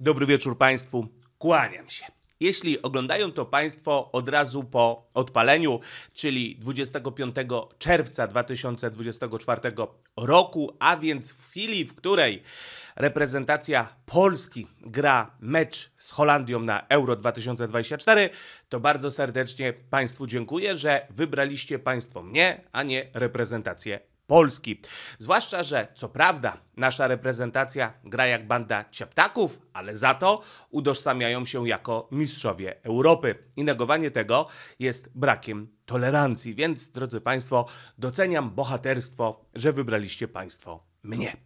Dobry wieczór Państwu, kłaniam się. Jeśli oglądają to Państwo od razu po odpaleniu, czyli 25 czerwca 2024 roku, a więc w chwili, w której reprezentacja Polski gra mecz z Holandią na Euro 2024, to bardzo serdecznie Państwu dziękuję, że wybraliście Państwo mnie, a nie reprezentację Polski. Zwłaszcza, że co prawda nasza reprezentacja gra jak banda ciaptaków, ale za to udożsamiają się jako mistrzowie Europy. I negowanie tego jest brakiem tolerancji. Więc, drodzy Państwo, doceniam bohaterstwo, że wybraliście Państwo mnie.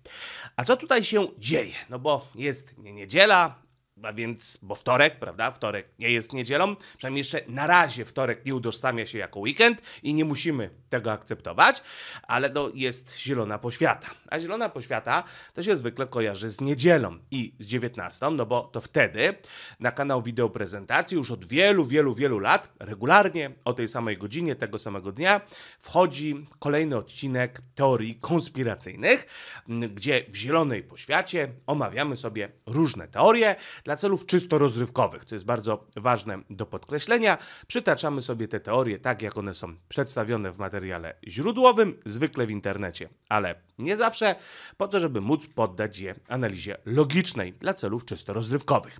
A co tutaj się dzieje? No bo jest nie niedziela, a więc, bo wtorek, prawda? Wtorek nie jest niedzielą, przynajmniej jeszcze na razie wtorek nie udożsamia się jako weekend i nie musimy tego akceptować, ale to jest zielona poświata. A zielona poświata to się zwykle kojarzy z niedzielą i z 19, no bo to wtedy na kanał wideoprezentacji już od wielu, wielu, wielu lat, regularnie o tej samej godzinie, tego samego dnia, wchodzi kolejny odcinek teorii konspiracyjnych, gdzie w zielonej poświacie omawiamy sobie różne teorie, dla celów czysto rozrywkowych, co jest bardzo ważne do podkreślenia. Przytaczamy sobie te teorie tak, jak one są przedstawione w materiale źródłowym, zwykle w internecie, ale nie zawsze, po to, żeby móc poddać je analizie logicznej dla celów czysto rozrywkowych.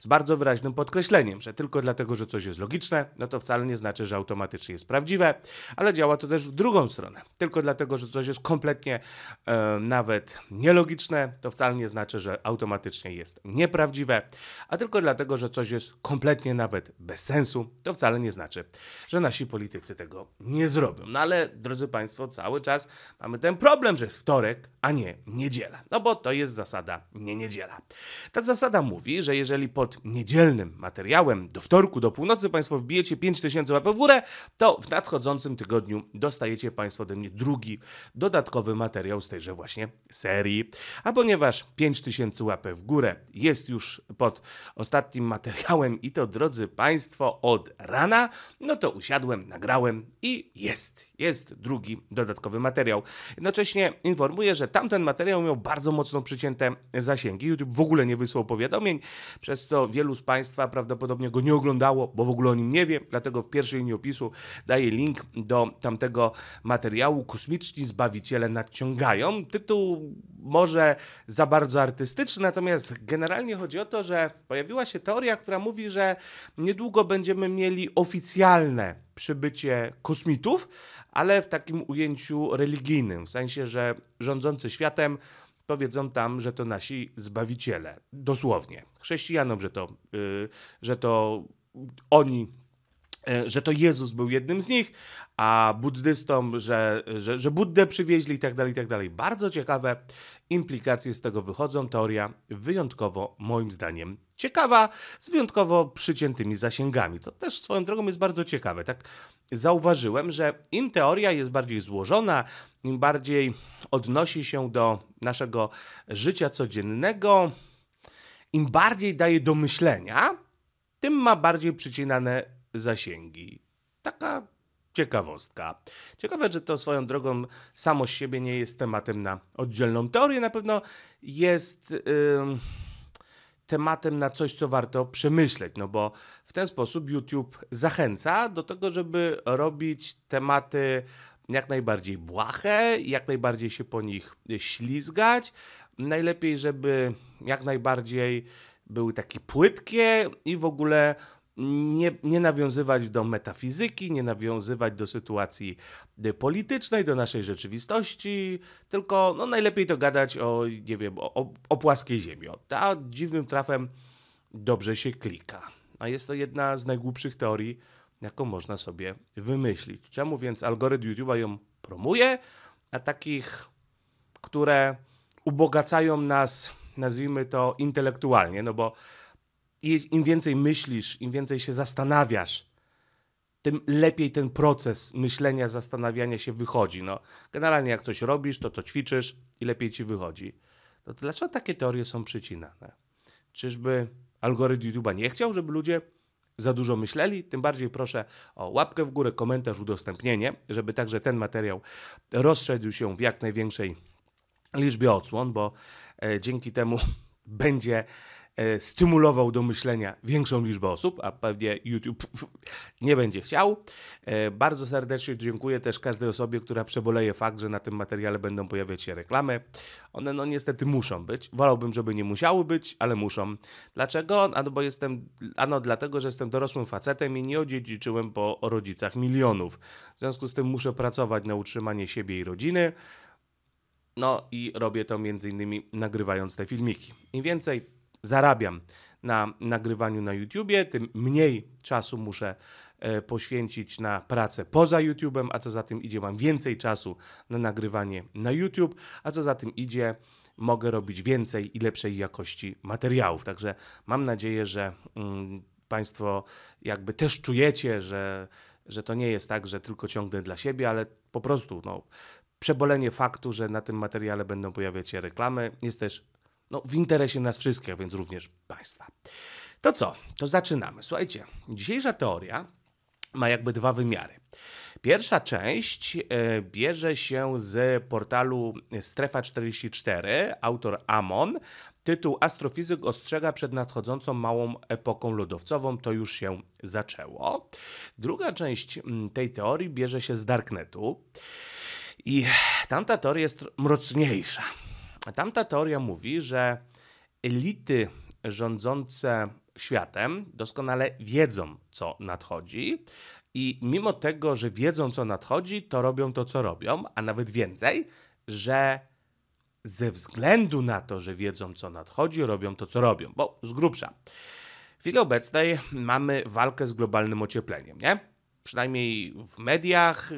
Z bardzo wyraźnym podkreśleniem, że tylko dlatego, że coś jest logiczne, no to wcale nie znaczy, że automatycznie jest prawdziwe, ale działa to też w drugą stronę. Tylko dlatego, że coś jest kompletnie e, nawet nielogiczne, to wcale nie znaczy, że automatycznie jest nieprawdziwe a tylko dlatego, że coś jest kompletnie nawet bez sensu, to wcale nie znaczy, że nasi politycy tego nie zrobią. No ale, drodzy Państwo, cały czas mamy ten problem, że jest wtorek, a nie niedziela. No bo to jest zasada nie niedziela. Ta zasada mówi, że jeżeli pod niedzielnym materiałem do wtorku, do północy Państwo wbijecie 5000 łapek w górę, to w nadchodzącym tygodniu dostajecie Państwo ode mnie drugi dodatkowy materiał z tejże właśnie serii. A ponieważ 5000 łapek w górę jest już pod ostatnim materiałem i to, drodzy Państwo, od rana, no to usiadłem, nagrałem i jest, jest drugi dodatkowy materiał. Jednocześnie informuję, że tamten materiał miał bardzo mocno przycięte zasięgi. YouTube w ogóle nie wysłał powiadomień, przez to wielu z Państwa prawdopodobnie go nie oglądało, bo w ogóle o nim nie wie, dlatego w pierwszej linii opisu daję link do tamtego materiału Kosmiczni Zbawiciele Nadciągają. Tytuł może za bardzo artystyczny, natomiast generalnie chodzi o to, że pojawiła się teoria, która mówi, że niedługo będziemy mieli oficjalne przybycie kosmitów, ale w takim ujęciu religijnym, w sensie, że rządzący światem powiedzą tam, że to nasi zbawiciele, dosłownie. Chrześcijanom, że to, yy, że to oni E, że to Jezus był jednym z nich, a buddystom, że, że, że Buddę przywieźli i tak dalej, i tak dalej. Bardzo ciekawe implikacje z tego wychodzą. Teoria wyjątkowo, moim zdaniem, ciekawa, z wyjątkowo przyciętymi zasięgami, co też swoją drogą jest bardzo ciekawe. Tak zauważyłem, że im teoria jest bardziej złożona, im bardziej odnosi się do naszego życia codziennego, im bardziej daje do myślenia, tym ma bardziej przycinane zasięgi. Taka ciekawostka. Ciekawe, że to swoją drogą samo z siebie nie jest tematem na oddzielną teorię, na pewno jest yy, tematem na coś, co warto przemyśleć, no bo w ten sposób YouTube zachęca do tego, żeby robić tematy jak najbardziej błahe, jak najbardziej się po nich ślizgać. Najlepiej, żeby jak najbardziej były takie płytkie i w ogóle nie, nie nawiązywać do metafizyki, nie nawiązywać do sytuacji e, politycznej, do naszej rzeczywistości, tylko no, najlepiej to gadać o, nie wiem, o, o płaskiej ziemi. A dziwnym trafem dobrze się klika. A jest to jedna z najgłupszych teorii, jaką można sobie wymyślić. Czemu więc algorytm YouTube'a ją promuje, a takich, które ubogacają nas, nazwijmy to intelektualnie, no bo i im więcej myślisz, im więcej się zastanawiasz, tym lepiej ten proces myślenia, zastanawiania się wychodzi. No, generalnie jak coś robisz, to to ćwiczysz i lepiej ci wychodzi. No to dlaczego takie teorie są przycinane? Czyżby algorytm YouTube'a nie chciał, żeby ludzie za dużo myśleli? Tym bardziej proszę o łapkę w górę, komentarz, udostępnienie, żeby także ten materiał rozszedł się w jak największej liczbie odsłon, bo e, dzięki temu będzie E, stymulował do myślenia większą liczbę osób, a pewnie YouTube nie będzie chciał. E, bardzo serdecznie dziękuję też każdej osobie, która przeboleje fakt, że na tym materiale będą pojawiać się reklamy. One no niestety muszą być. Wolałbym, żeby nie musiały być, ale muszą. Dlaczego? Ano bo jestem, ano dlatego, że jestem dorosłym facetem i nie odziedziczyłem po rodzicach milionów. W związku z tym muszę pracować na utrzymanie siebie i rodziny. No i robię to między innymi nagrywając te filmiki. Im więcej zarabiam na nagrywaniu na YouTubie, tym mniej czasu muszę e, poświęcić na pracę poza YouTube'em, a co za tym idzie, mam więcej czasu na nagrywanie na YouTube, a co za tym idzie, mogę robić więcej i lepszej jakości materiałów. Także mam nadzieję, że mm, Państwo jakby też czujecie, że, że to nie jest tak, że tylko ciągnę dla siebie, ale po prostu no, przebolenie faktu, że na tym materiale będą pojawiać się reklamy, jest też no, w interesie nas wszystkich, więc również Państwa. To co? To zaczynamy. Słuchajcie, dzisiejsza teoria ma jakby dwa wymiary. Pierwsza część e, bierze się z portalu Strefa 44, autor Amon. Tytuł Astrofizyk ostrzega przed nadchodzącą małą epoką lodowcową, to już się zaczęło. Druga część tej teorii bierze się z Darknetu. I tamta teoria jest mroczniejsza. Tamta teoria mówi, że elity rządzące światem doskonale wiedzą, co nadchodzi. I mimo tego, że wiedzą, co nadchodzi, to robią to, co robią, a nawet więcej, że ze względu na to, że wiedzą, co nadchodzi, robią to, co robią, bo z grubsza. W chwili obecnej mamy walkę z globalnym ociepleniem, nie? Przynajmniej w mediach,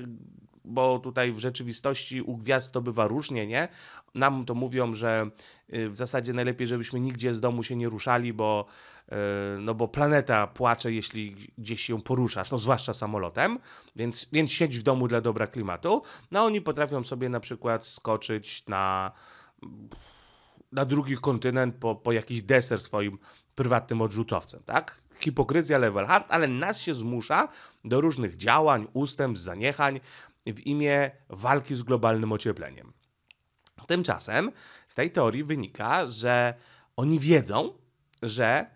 bo tutaj w rzeczywistości u gwiazd to bywa różnie, nie? nam to mówią, że y, w zasadzie najlepiej, żebyśmy nigdzie z domu się nie ruszali, bo, y, no bo planeta płacze, jeśli gdzieś się poruszasz, no zwłaszcza samolotem, więc, więc siedź w domu dla dobra klimatu. No oni potrafią sobie na przykład skoczyć na, na drugi kontynent po, po jakiś deser swoim prywatnym odrzutowcem, tak? Hipokryzja level hard, ale nas się zmusza do różnych działań, ustępstw, zaniechań w imię walki z globalnym ociepleniem. Tymczasem z tej teorii wynika, że oni wiedzą, że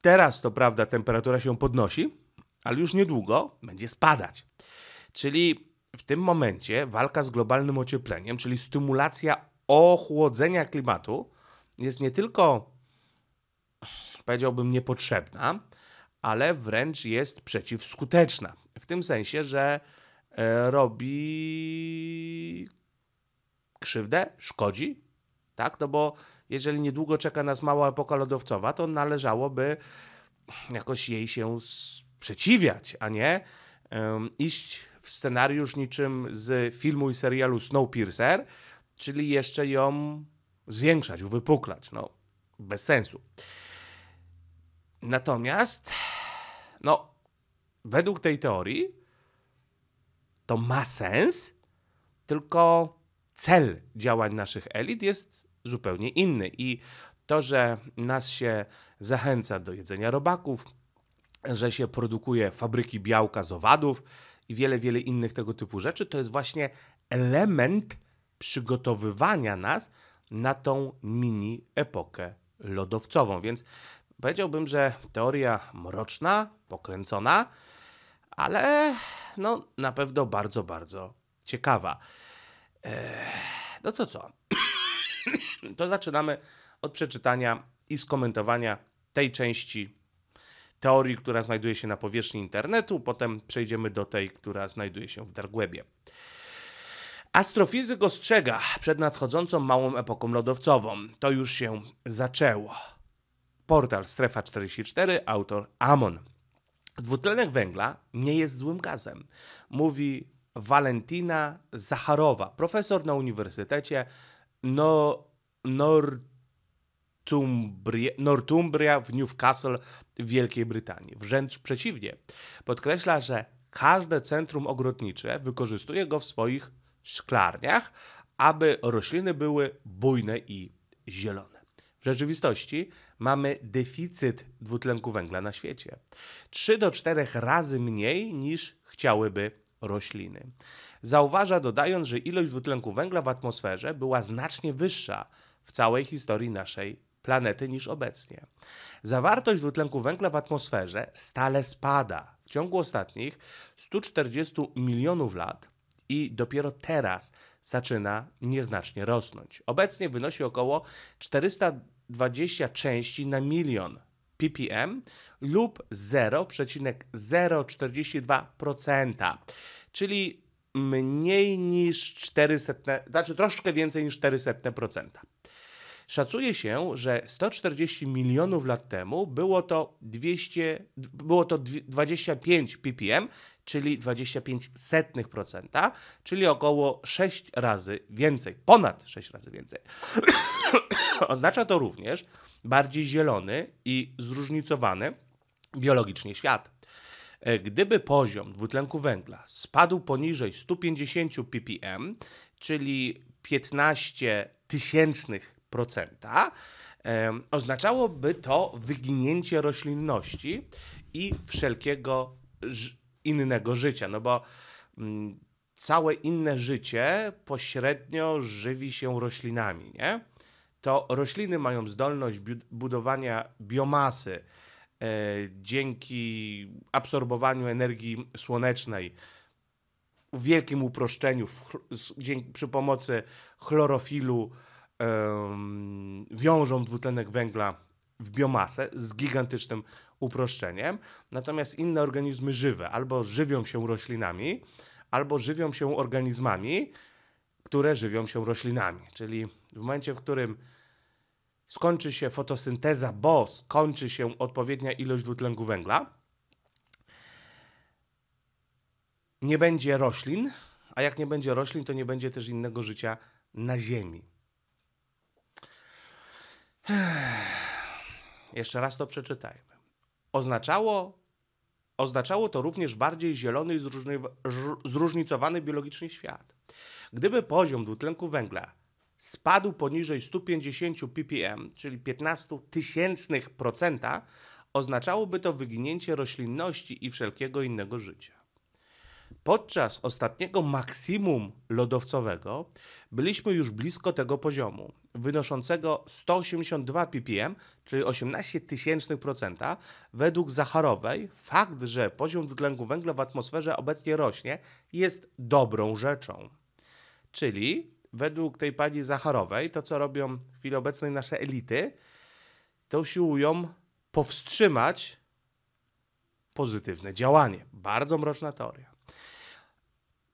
teraz to prawda temperatura się podnosi, ale już niedługo będzie spadać. Czyli w tym momencie walka z globalnym ociepleniem, czyli stymulacja ochłodzenia klimatu, jest nie tylko, powiedziałbym, niepotrzebna, ale wręcz jest przeciwskuteczna. W tym sensie, że e, robi krzywdę, szkodzi, tak? No bo jeżeli niedługo czeka nas mała epoka lodowcowa, to należałoby jakoś jej się sprzeciwiać, a nie um, iść w scenariusz niczym z filmu i serialu Snowpiercer, czyli jeszcze ją zwiększać, uwypuklać. No, bez sensu. Natomiast, no, według tej teorii to ma sens, tylko cel działań naszych elit jest zupełnie inny. I to, że nas się zachęca do jedzenia robaków, że się produkuje fabryki białka z owadów i wiele, wiele innych tego typu rzeczy, to jest właśnie element przygotowywania nas na tą mini epokę lodowcową. Więc powiedziałbym, że teoria mroczna, pokręcona, ale no, na pewno bardzo, bardzo ciekawa. No to co? to zaczynamy od przeczytania i skomentowania tej części teorii, która znajduje się na powierzchni internetu, potem przejdziemy do tej, która znajduje się w dark webie. Astrofizyk ostrzega przed nadchodzącą małą epoką lodowcową. To już się zaczęło. Portal Strefa 44, autor Amon. Dwutlenek węgla nie jest złym gazem, mówi Walentina Zacharowa, profesor na Uniwersytecie no, Northumbria, Northumbria w Newcastle w Wielkiej Brytanii. Wręcz przeciwnie, podkreśla, że każde centrum ogrodnicze wykorzystuje go w swoich szklarniach, aby rośliny były bujne i zielone. W rzeczywistości mamy deficyt dwutlenku węgla na świecie. 3 do 4 razy mniej niż chciałyby rośliny. Zauważa dodając, że ilość dwutlenku węgla w atmosferze była znacznie wyższa w całej historii naszej planety niż obecnie. Zawartość dwutlenku węgla w atmosferze stale spada. W ciągu ostatnich 140 milionów lat i dopiero teraz zaczyna nieznacznie rosnąć. Obecnie wynosi około 420 części na milion ppm lub 0,042%, czyli mniej niż 400, znaczy troszkę więcej niż 400%. Szacuje się, że 140 milionów lat temu było to, 200, było to 25 ppm, czyli 25 setnych procenta, czyli około 6 razy więcej, ponad 6 razy więcej. Oznacza to również bardziej zielony i zróżnicowany biologicznie świat. E, gdyby poziom dwutlenku węgla spadł poniżej 150 ppm, czyli 15 tysięcznych oznaczałoby to wyginięcie roślinności i wszelkiego innego życia, no bo mm, całe inne życie pośrednio żywi się roślinami, nie? To rośliny mają zdolność budowania biomasy e, dzięki absorbowaniu energii słonecznej w wielkim uproszczeniu przy pomocy chlorofilu wiążą dwutlenek węgla w biomasę z gigantycznym uproszczeniem, natomiast inne organizmy żywe albo żywią się roślinami, albo żywią się organizmami, które żywią się roślinami. Czyli w momencie, w którym skończy się fotosynteza, bo skończy się odpowiednia ilość dwutlenku węgla, nie będzie roślin, a jak nie będzie roślin, to nie będzie też innego życia na Ziemi. Jeszcze raz to przeczytajmy. Oznaczało, oznaczało to również bardziej zielony i zróżnicowany biologicznie świat. Gdyby poziom dwutlenku węgla spadł poniżej 150 ppm, czyli 15 tysięcznych procenta, oznaczałoby to wyginięcie roślinności i wszelkiego innego życia. Podczas ostatniego maksimum lodowcowego byliśmy już blisko tego poziomu, wynoszącego 182 ppm, czyli 18 tysięcznych procenta. Według Zacharowej fakt, że poziom dwutlenku węgla w atmosferze obecnie rośnie, jest dobrą rzeczą. Czyli według tej pani Zacharowej, to co robią w chwili obecnej nasze elity, to usiłują powstrzymać pozytywne działanie. Bardzo mroczna teoria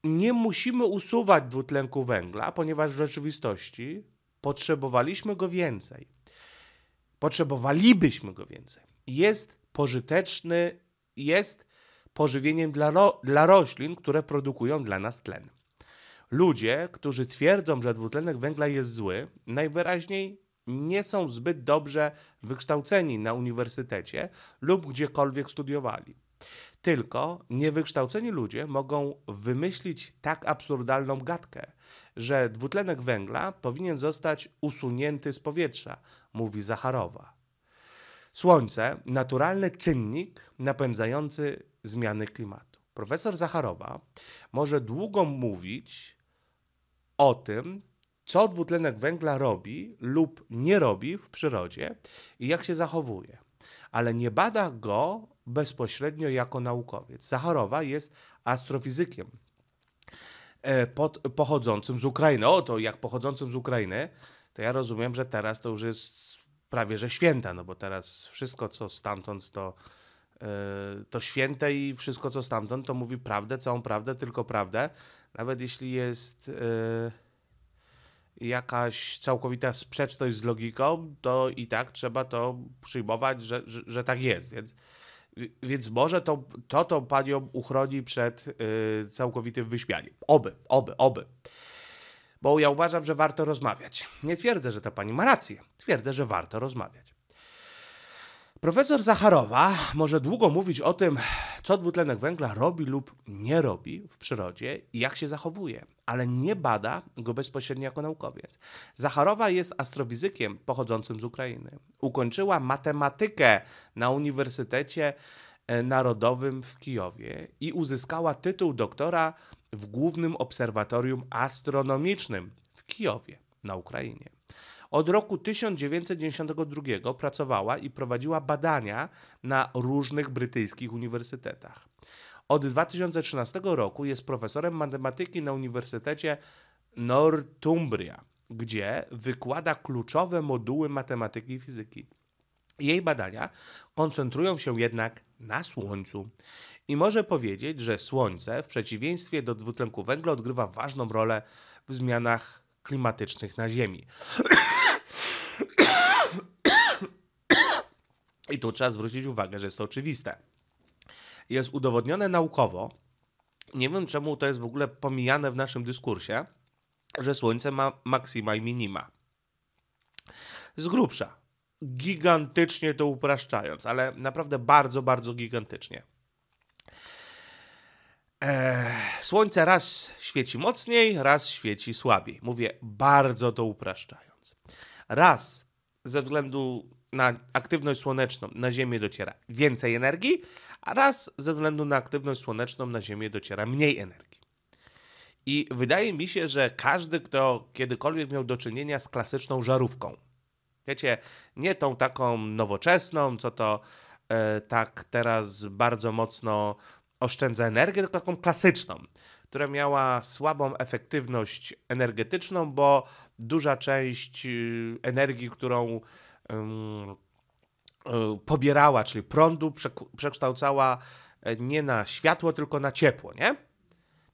nie musimy usuwać dwutlenku węgla, ponieważ w rzeczywistości potrzebowaliśmy go więcej. Potrzebowalibyśmy go więcej. Jest pożyteczny, jest pożywieniem dla, ro, dla roślin, które produkują dla nas tlen. Ludzie, którzy twierdzą, że dwutlenek węgla jest zły, najwyraźniej nie są zbyt dobrze wykształceni na uniwersytecie lub gdziekolwiek studiowali. Tylko niewykształceni ludzie mogą wymyślić tak absurdalną gadkę, że dwutlenek węgla powinien zostać usunięty z powietrza, mówi Zacharowa. Słońce naturalny czynnik napędzający zmiany klimatu. Profesor Zacharowa może długo mówić o tym, co dwutlenek węgla robi lub nie robi w przyrodzie i jak się zachowuje, ale nie bada go bezpośrednio jako naukowiec. Zacharowa jest astrofizykiem e, pod, pochodzącym z Ukrainy. O, to jak pochodzącym z Ukrainy, to ja rozumiem, że teraz to już jest prawie że święta, no bo teraz wszystko, co stamtąd, to, e, to święte i wszystko, co stamtąd, to mówi prawdę, całą prawdę, tylko prawdę. Nawet jeśli jest e, jakaś całkowita sprzeczność z logiką, to i tak trzeba to przyjmować, że, że, że tak jest, więc więc może to, to tą panią uchroni przed yy, całkowitym wyśmianiem. Oby, oby, oby. Bo ja uważam, że warto rozmawiać. Nie twierdzę, że ta pani ma rację. Twierdzę, że warto rozmawiać. Profesor Zacharowa może długo mówić o tym, co dwutlenek węgla robi lub nie robi w przyrodzie i jak się zachowuje, ale nie bada go bezpośrednio jako naukowiec. Zacharowa jest astrofizykiem pochodzącym z Ukrainy. Ukończyła matematykę na Uniwersytecie e, Narodowym w Kijowie i uzyskała tytuł doktora w Głównym Obserwatorium Astronomicznym w Kijowie na Ukrainie. Od roku 1992 pracowała i prowadziła badania na różnych brytyjskich uniwersytetach. Od 2013 roku jest profesorem matematyki na Uniwersytecie Northumbria, gdzie wykłada kluczowe moduły matematyki i fizyki. Jej badania koncentrują się jednak na Słońcu. I może powiedzieć, że Słońce, w przeciwieństwie do dwutlenku węgla, odgrywa ważną rolę w zmianach klimatycznych na Ziemi. I tu trzeba zwrócić uwagę, że jest to oczywiste. Jest udowodnione naukowo, nie wiem czemu to jest w ogóle pomijane w naszym dyskursie, że Słońce ma maksima i minima. Z grubsza, gigantycznie to upraszczając, ale naprawdę bardzo, bardzo gigantycznie. Eee, słońce raz świeci mocniej, raz świeci słabiej. Mówię bardzo to upraszczając. Raz ze względu na aktywność słoneczną na Ziemię dociera więcej energii, a raz ze względu na aktywność słoneczną na Ziemię dociera mniej energii. I wydaje mi się, że każdy, kto kiedykolwiek miał do czynienia z klasyczną żarówką, wiecie, nie tą taką nowoczesną, co to e, tak teraz bardzo mocno oszczędza energię, tylko taką klasyczną, która miała słabą efektywność energetyczną, bo duża część y, energii, którą y, pobierała, czyli prądu, przekształcała e, nie na światło, tylko na ciepło, nie?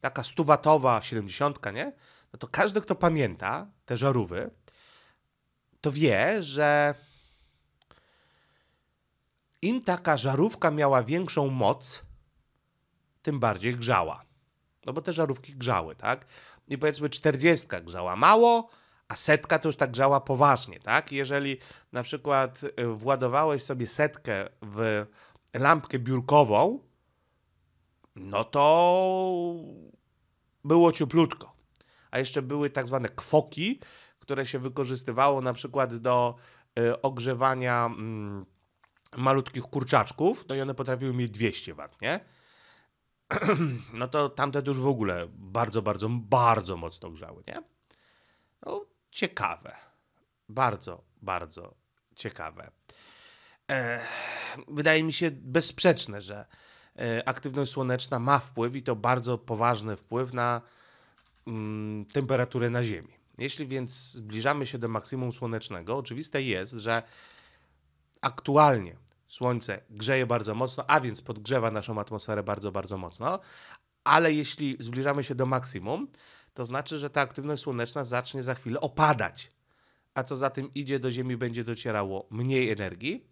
Taka stuwatowa siedemdziesiątka, nie? No to każdy, kto pamięta te żarówy, to wie, że im taka żarówka miała większą moc, tym bardziej grzała. No bo te żarówki grzały, tak? I powiedzmy 40 grzała mało, a setka to już tak grzała poważnie, tak? Jeżeli na przykład y, władowałeś sobie setkę w lampkę biurkową, no to było cieplutko. A jeszcze były tak zwane kwoki, które się wykorzystywało na przykład do y, ogrzewania mm, malutkich kurczaczków, no i one potrafiły mieć 200 W, nie? no to tamte już w ogóle bardzo, bardzo, bardzo mocno grzały, nie? No, ciekawe. Bardzo, bardzo ciekawe. E, wydaje mi się bezsprzeczne, że e, aktywność słoneczna ma wpływ i to bardzo poważny wpływ na mm, temperaturę na Ziemi. Jeśli więc zbliżamy się do maksimum słonecznego, oczywiste jest, że aktualnie Słońce grzeje bardzo mocno, a więc podgrzewa naszą atmosferę bardzo, bardzo mocno. Ale jeśli zbliżamy się do maksimum, to znaczy, że ta aktywność słoneczna zacznie za chwilę opadać. A co za tym idzie, do Ziemi będzie docierało mniej energii.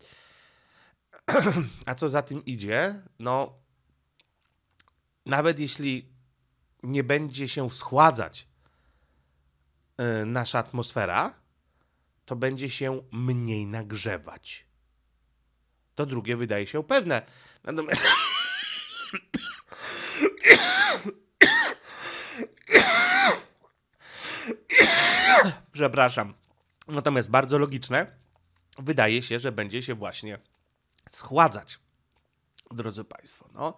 A co za tym idzie, no, nawet jeśli nie będzie się schładzać y, nasza atmosfera, to będzie się mniej nagrzewać. To drugie wydaje się pewne. Natomiast. Przepraszam. Natomiast bardzo logiczne wydaje się, że będzie się właśnie schładzać. Drodzy Państwo, no.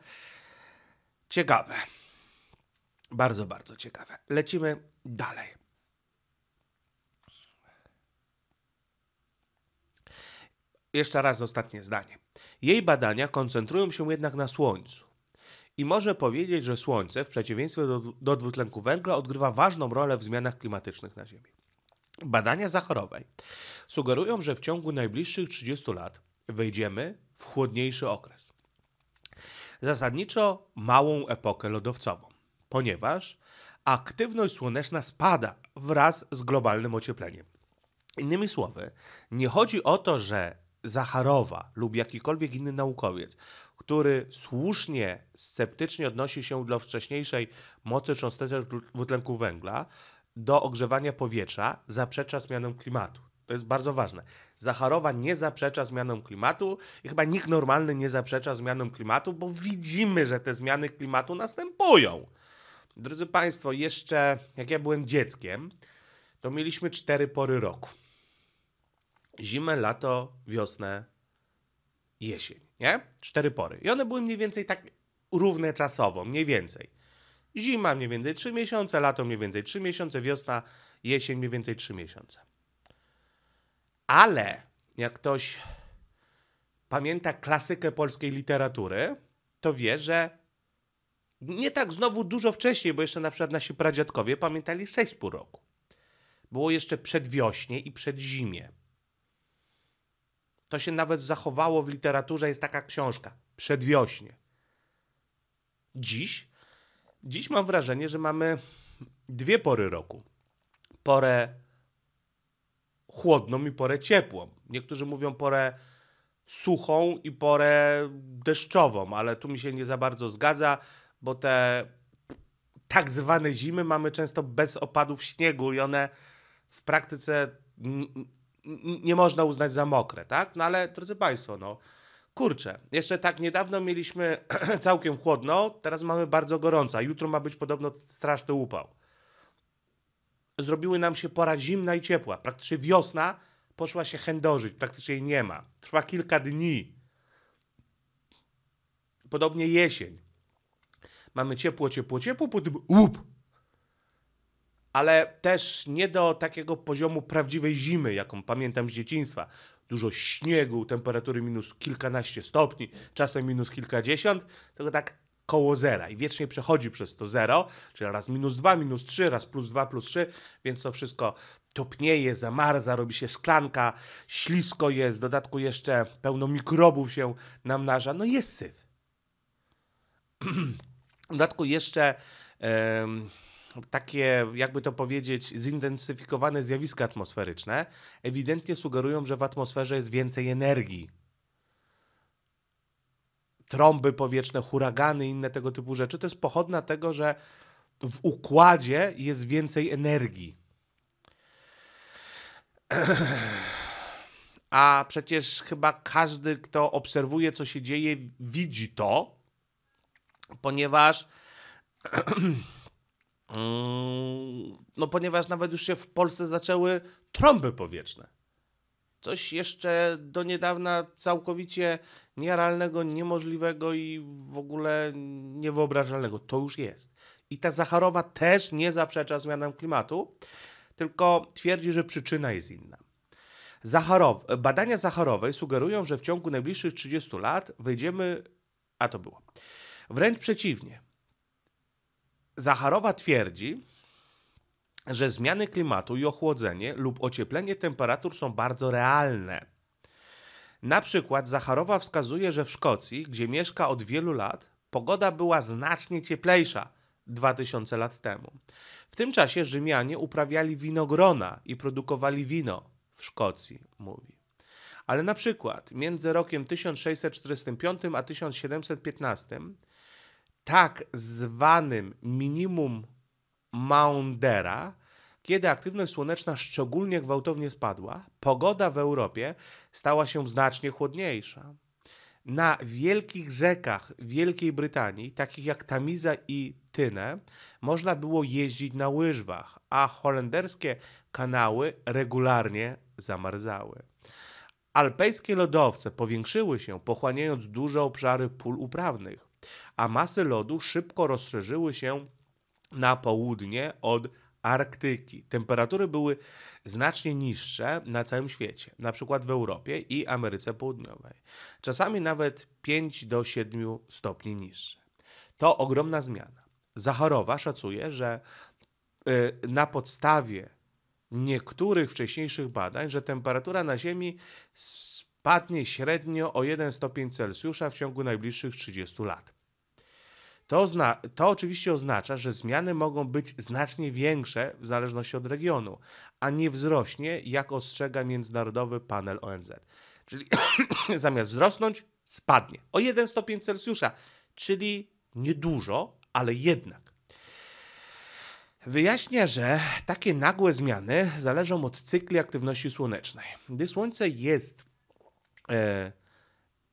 Ciekawe. Bardzo, bardzo ciekawe. Lecimy dalej. Jeszcze raz ostatnie zdanie. Jej badania koncentrują się jednak na Słońcu. I może powiedzieć, że Słońce, w przeciwieństwie do, do dwutlenku węgla, odgrywa ważną rolę w zmianach klimatycznych na Ziemi. Badania Zachorowej sugerują, że w ciągu najbliższych 30 lat wejdziemy w chłodniejszy okres. Zasadniczo małą epokę lodowcową, ponieważ aktywność słoneczna spada wraz z globalnym ociepleniem. Innymi słowy, nie chodzi o to, że Zacharowa lub jakikolwiek inny naukowiec, który słusznie sceptycznie odnosi się do wcześniejszej mocy cząsteczek dwutlenku węgla do ogrzewania powietrza, zaprzecza zmianom klimatu. To jest bardzo ważne. Zacharowa nie zaprzecza zmianom klimatu i chyba nikt normalny nie zaprzecza zmianom klimatu, bo widzimy, że te zmiany klimatu następują. Drodzy Państwo, jeszcze jak ja byłem dzieckiem, to mieliśmy cztery pory roku zimę, lato, wiosnę, jesień, nie? Cztery pory. I one były mniej więcej tak równe czasowo, mniej więcej. Zima mniej więcej 3 miesiące, lato mniej więcej 3 miesiące, wiosna, jesień mniej więcej 3 miesiące. Ale jak ktoś pamięta klasykę polskiej literatury, to wie, że nie tak znowu dużo wcześniej, bo jeszcze na przykład nasi pradziadkowie pamiętali 6,5 roku. Było jeszcze przed wiośnie i przed zimie. To się nawet zachowało w literaturze, jest taka książka, Przedwiośnie. Dziś, dziś mam wrażenie, że mamy dwie pory roku. Porę chłodną i porę ciepłą. Niektórzy mówią porę suchą i porę deszczową, ale tu mi się nie za bardzo zgadza, bo te tak zwane zimy mamy często bez opadów śniegu i one w praktyce nie można uznać za mokre, tak? No ale drodzy Państwo, no kurczę, jeszcze tak niedawno mieliśmy całkiem chłodno, teraz mamy bardzo gorąco, a jutro ma być podobno straszny upał. Zrobiły nam się pora zimna i ciepła, praktycznie wiosna poszła się chędożyć, praktycznie jej nie ma. Trwa kilka dni. Podobnie jesień. Mamy ciepło, ciepło, ciepło, potem łup, ale też nie do takiego poziomu prawdziwej zimy, jaką pamiętam z dzieciństwa. Dużo śniegu, temperatury minus kilkanaście stopni, czasem minus kilkadziesiąt, tylko tak koło zera i wiecznie przechodzi przez to zero, czyli raz minus dwa, minus trzy, raz plus dwa, plus trzy, więc to wszystko topnieje, zamarza, robi się szklanka, ślisko jest, w dodatku jeszcze pełno mikrobów się namnaża, no jest syf. w dodatku jeszcze... Yy takie, jakby to powiedzieć, zintensyfikowane zjawiska atmosferyczne ewidentnie sugerują, że w atmosferze jest więcej energii. Trąby powietrzne, huragany, inne tego typu rzeczy to jest pochodna tego, że w układzie jest więcej energii. A przecież chyba każdy, kto obserwuje, co się dzieje, widzi to, ponieważ Mm, no ponieważ nawet już się w Polsce zaczęły trąby powietrzne. Coś jeszcze do niedawna całkowicie nierealnego, niemożliwego i w ogóle niewyobrażalnego. To już jest. I ta Zacharowa też nie zaprzecza zmianom klimatu, tylko twierdzi, że przyczyna jest inna. Zacharow, badania Zacharowej sugerują, że w ciągu najbliższych 30 lat wyjdziemy, a to było, wręcz przeciwnie, Zacharowa twierdzi, że zmiany klimatu i ochłodzenie lub ocieplenie temperatur są bardzo realne. Na przykład Zacharowa wskazuje, że w Szkocji, gdzie mieszka od wielu lat, pogoda była znacznie cieplejsza 2000 lat temu. W tym czasie Rzymianie uprawiali winogrona i produkowali wino w Szkocji, mówi. Ale na przykład między rokiem 1645 a 1715 tak zwanym minimum Maundera, kiedy aktywność słoneczna szczególnie gwałtownie spadła, pogoda w Europie stała się znacznie chłodniejsza. Na wielkich rzekach Wielkiej Brytanii, takich jak Tamiza i Tyne, można było jeździć na łyżwach, a holenderskie kanały regularnie zamarzały. Alpejskie lodowce powiększyły się, pochłaniając duże obszary pól uprawnych a masy lodu szybko rozszerzyły się na południe od Arktyki. Temperatury były znacznie niższe na całym świecie, na przykład w Europie i Ameryce Południowej. Czasami nawet 5 do 7 stopni niższe. To ogromna zmiana. Zacharowa szacuje, że y, na podstawie niektórych wcześniejszych badań, że temperatura na Ziemi padnie średnio o 1 stopień Celsjusza w ciągu najbliższych 30 lat. To, to, oczywiście oznacza, że zmiany mogą być znacznie większe w zależności od regionu, a nie wzrośnie, jak ostrzega Międzynarodowy Panel ONZ. Czyli zamiast wzrosnąć, spadnie o 1 stopień Celsjusza, czyli niedużo, ale jednak. Wyjaśnia, że takie nagłe zmiany zależą od cykli aktywności słonecznej. Gdy słońce jest E,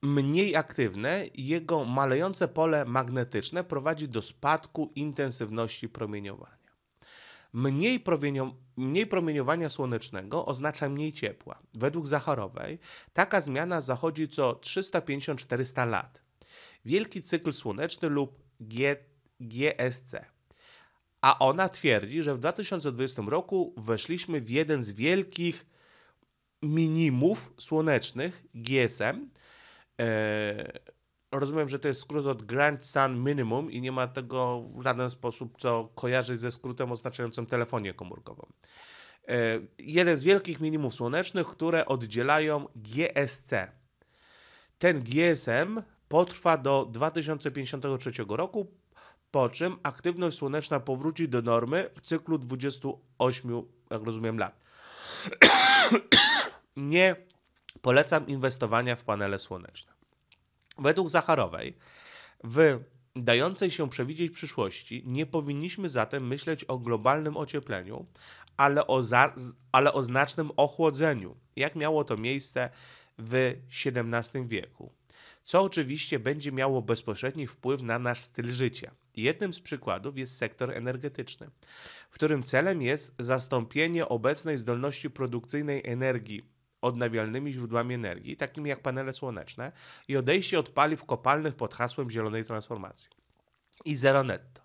mniej aktywne, jego malejące pole magnetyczne prowadzi do spadku intensywności promieniowania. Mniej, promienio, mniej promieniowania słonecznego oznacza mniej ciepła. Według Zacharowej taka zmiana zachodzi co 350-400 lat. Wielki cykl słoneczny lub G, GSC. A ona twierdzi, że w 2020 roku weszliśmy w jeden z wielkich minimów słonecznych GSM. E, rozumiem, że to jest skrót od Grand Sun Minimum i nie ma tego w żaden sposób, co kojarzyć ze skrótem oznaczającym telefonię komórkową. E, jeden z wielkich minimów słonecznych, które oddzielają GSC. Ten GSM potrwa do 2053 roku, po czym aktywność słoneczna powróci do normy w cyklu 28, jak rozumiem, lat nie polecam inwestowania w panele słoneczne. Według Zacharowej w dającej się przewidzieć przyszłości nie powinniśmy zatem myśleć o globalnym ociepleniu, ale o, za, ale o znacznym ochłodzeniu, jak miało to miejsce w XVII wieku co oczywiście będzie miało bezpośredni wpływ na nasz styl życia. Jednym z przykładów jest sektor energetyczny, w którym celem jest zastąpienie obecnej zdolności produkcyjnej energii odnawialnymi źródłami energii, takimi jak panele słoneczne, i odejście od paliw kopalnych pod hasłem zielonej transformacji. I zero netto.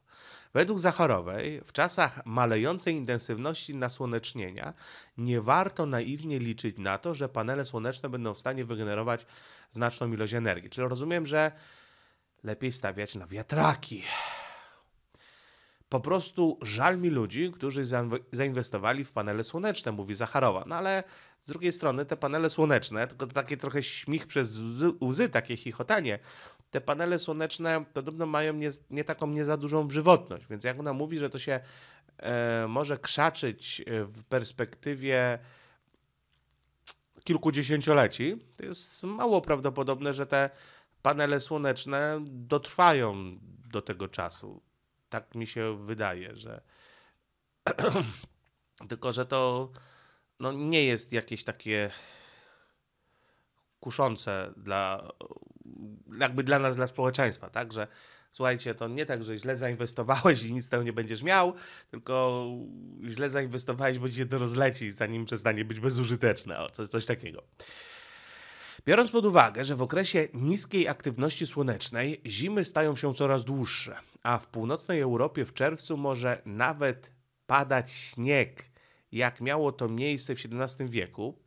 Według Zachorowej w czasach malejącej intensywności nasłonecznienia nie warto naiwnie liczyć na to, że panele słoneczne będą w stanie wygenerować znaczną ilość energii. Czyli rozumiem, że lepiej stawiać na wiatraki. Po prostu żal mi ludzi, którzy zainwestowali w panele słoneczne, mówi Zacharowa. No ale z drugiej strony te panele słoneczne, tylko takie trochę śmich przez łzy, takie chichotanie, te panele słoneczne podobno mają nie, nie taką nie za dużą żywotność, więc jak ona mówi, że to się e, może krzaczyć e, w perspektywie kilkudziesięcioleci, to jest mało prawdopodobne, że te panele słoneczne dotrwają do tego czasu. Tak mi się wydaje, że. Tylko, że to no, nie jest jakieś takie kuszące dla, jakby dla nas, dla społeczeństwa, tak? Że słuchajcie, to nie tak, że źle zainwestowałeś i nic z tego nie będziesz miał, tylko źle zainwestowałeś, bo ci się to rozleci, zanim przestanie być bezużyteczne, o, coś, coś takiego. Biorąc pod uwagę, że w okresie niskiej aktywności słonecznej zimy stają się coraz dłuższe, a w północnej Europie w czerwcu może nawet padać śnieg, jak miało to miejsce w XVII wieku,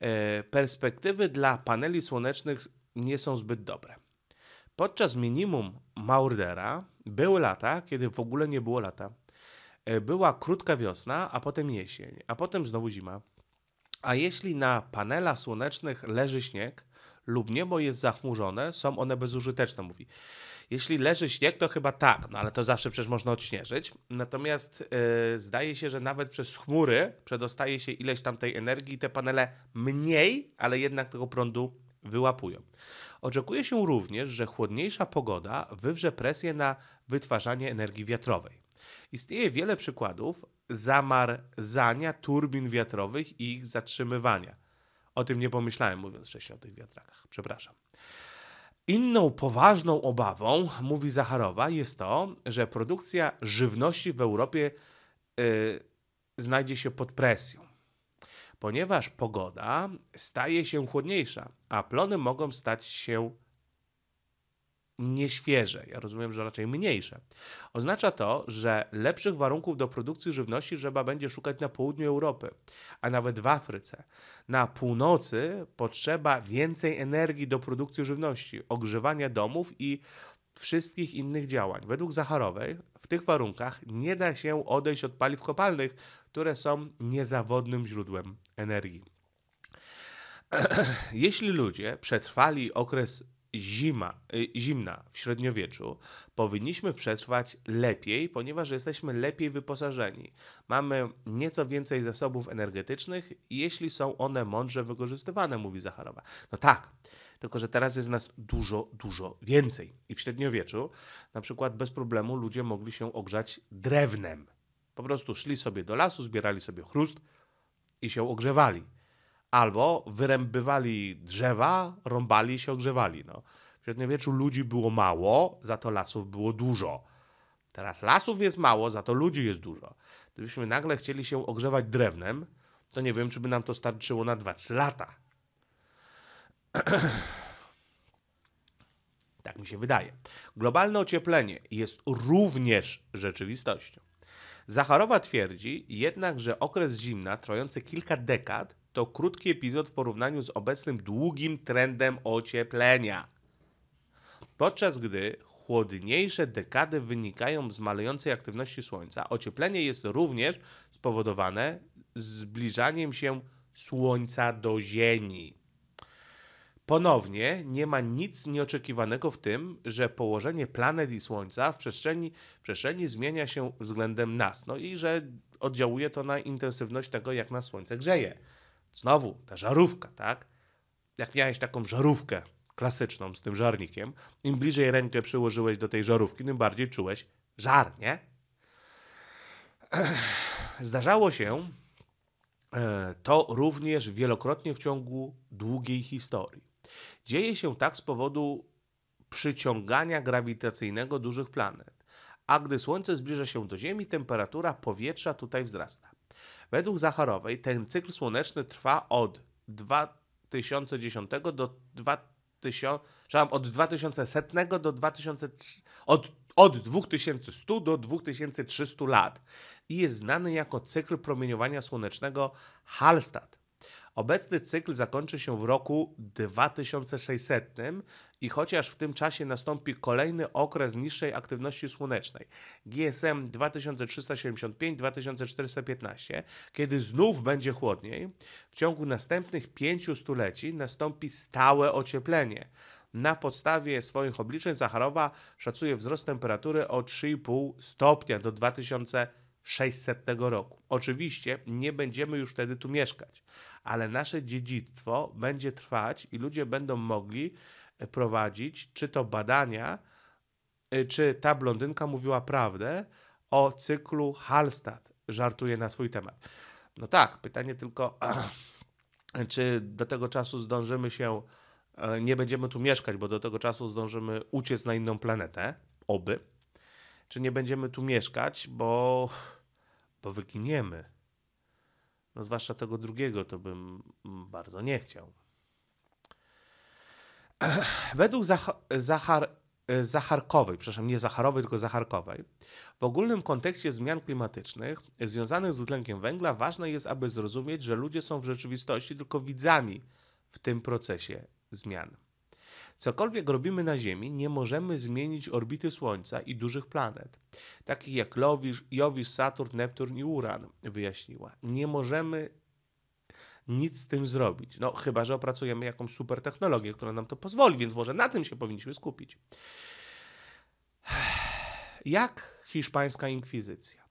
e, perspektywy dla paneli słonecznych nie są zbyt dobre. Podczas minimum Maurdera były lata, kiedy w ogóle nie było lata. E, była krótka wiosna, a potem jesień, a potem znowu zima. A jeśli na panelach słonecznych leży śnieg lub niebo jest zachmurzone, są one bezużyteczne, mówi. Jeśli leży śnieg, to chyba tak, no ale to zawsze przecież można odśnieżyć. Natomiast yy, zdaje się, że nawet przez chmury przedostaje się ileś tam tej energii, te panele mniej, ale jednak tego prądu wyłapują. Oczekuje się również, że chłodniejsza pogoda wywrze presję na wytwarzanie energii wiatrowej. Istnieje wiele przykładów zamarzania turbin wiatrowych i ich zatrzymywania. O tym nie pomyślałem, mówiąc wcześniej o tych wiatrakach. Przepraszam. Inną poważną obawą, mówi Zacharowa, jest to, że produkcja żywności w Europie yy, znajdzie się pod presją, ponieważ pogoda staje się chłodniejsza, a plony mogą stać się nieświeże, ja rozumiem, że raczej mniejsze. Oznacza to, że lepszych warunków do produkcji żywności trzeba będzie szukać na południu Europy, a nawet w Afryce. Na północy potrzeba więcej energii do produkcji żywności, ogrzewania domów i wszystkich innych działań. Według Zacharowej w tych warunkach nie da się odejść od paliw kopalnych, które są niezawodnym źródłem energii. Jeśli ludzie przetrwali okres zima, y, zimna w średniowieczu powinniśmy przetrwać lepiej, ponieważ jesteśmy lepiej wyposażeni. Mamy nieco więcej zasobów energetycznych, jeśli są one mądrze wykorzystywane, mówi Zacharowa. No tak, tylko że teraz jest nas dużo, dużo więcej. I w średniowieczu na przykład bez problemu ludzie mogli się ogrzać drewnem. Po prostu szli sobie do lasu, zbierali sobie chrust i się ogrzewali albo wyrębywali drzewa, rąbali i się ogrzewali. No. W średniowieczu ludzi było mało, za to lasów było dużo. Teraz lasów jest mało, za to ludzi jest dużo. Gdybyśmy nagle chcieli się ogrzewać drewnem, to nie wiem, czy by nam to starczyło na 2-3 lata. tak mi się wydaje. Globalne ocieplenie jest również rzeczywistością. Zacharowa twierdzi jednak, że okres zimna trwający kilka dekad to krótki epizod w porównaniu z obecnym długim trendem ocieplenia. Podczas gdy chłodniejsze dekady wynikają z malejącej aktywności Słońca, ocieplenie jest również spowodowane zbliżaniem się Słońca do Ziemi. Ponownie nie ma nic nieoczekiwanego w tym, że położenie planet i Słońca w przestrzeni, w przestrzeni zmienia się względem nas, no i że oddziałuje to na intensywność tego, jak nas Słońce grzeje. Znowu ta żarówka, tak? Jak miałeś taką żarówkę klasyczną z tym żarnikiem, im bliżej rękę przyłożyłeś do tej żarówki, tym bardziej czułeś żar, nie? Zdarzało się e, to również wielokrotnie w ciągu długiej historii. Dzieje się tak z powodu przyciągania grawitacyjnego dużych planet. A gdy Słońce zbliża się do Ziemi, temperatura powietrza tutaj wzrasta. Według Zacharowej ten cykl słoneczny trwa od 2010 do 2000, od 2100 do 2000, od, od 2100 do 2300 lat i jest znany jako cykl promieniowania słonecznego Hallstatt. Obecny cykl zakończy się w roku 2600 i chociaż w tym czasie nastąpi kolejny okres niższej aktywności słonecznej GSM 2375-2415, kiedy znów będzie chłodniej, w ciągu następnych pięciu stuleci nastąpi stałe ocieplenie. Na podstawie swoich obliczeń Zacharowa szacuje wzrost temperatury o 3,5 stopnia do 2600 roku. Oczywiście nie będziemy już wtedy tu mieszkać ale nasze dziedzictwo będzie trwać i ludzie będą mogli e, prowadzić czy to badania, e, czy ta blondynka mówiła prawdę o cyklu Hallstatt. Żartuje na swój temat. No tak, pytanie tylko, czy do tego czasu zdążymy się, e, nie będziemy tu mieszkać, bo do tego czasu zdążymy uciec na inną planetę, oby, czy nie będziemy tu mieszkać, bo, bo wyginiemy. No zwłaszcza tego drugiego to bym bardzo nie chciał. Według Zach Zachar Zacharkowej, przepraszam, nie Zacharowej, tylko Zacharkowej, w ogólnym kontekście zmian klimatycznych związanych z utlenkiem węgla ważne jest, aby zrozumieć, że ludzie są w rzeczywistości tylko widzami w tym procesie zmian. Cokolwiek robimy na Ziemi, nie możemy zmienić orbity Słońca i dużych planet, takich jak Lowisz, Jowisz, Saturn, Neptun i Uran, wyjaśniła. Nie możemy nic z tym zrobić. No, chyba że opracujemy jakąś super technologię, która nam to pozwoli, więc może na tym się powinniśmy skupić. Jak hiszpańska inkwizycja?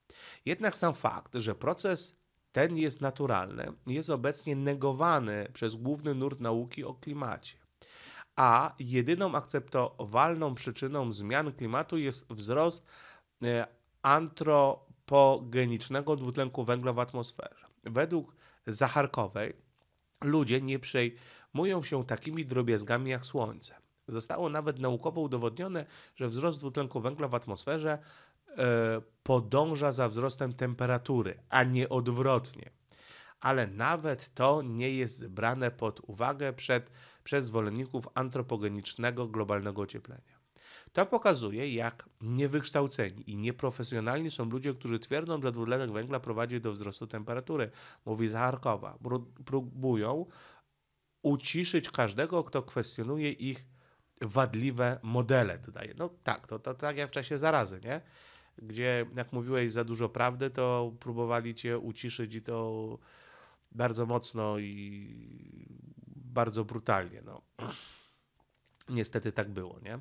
Jednak sam fakt, że proces ten jest naturalny, jest obecnie negowany przez główny nurt nauki o klimacie a jedyną akceptowalną przyczyną zmian klimatu jest wzrost e, antropogenicznego dwutlenku węgla w atmosferze. Według Zacharkowej ludzie nie przejmują się takimi drobiazgami jak słońce. Zostało nawet naukowo udowodnione, że wzrost dwutlenku węgla w atmosferze e, podąża za wzrostem temperatury, a nie odwrotnie. Ale nawet to nie jest brane pod uwagę przed przez zwolenników antropogenicznego globalnego ocieplenia. To pokazuje, jak niewykształceni i nieprofesjonalni są ludzie, którzy twierdzą, że dwutlenek węgla prowadzi do wzrostu temperatury, mówi z Próbują uciszyć każdego, kto kwestionuje ich wadliwe modele, dodaje. No tak, to, to tak jak w czasie zarazy, nie? Gdzie, jak mówiłeś za dużo prawdy, to próbowali cię uciszyć i to bardzo mocno i bardzo brutalnie. No. Niestety tak było, nie?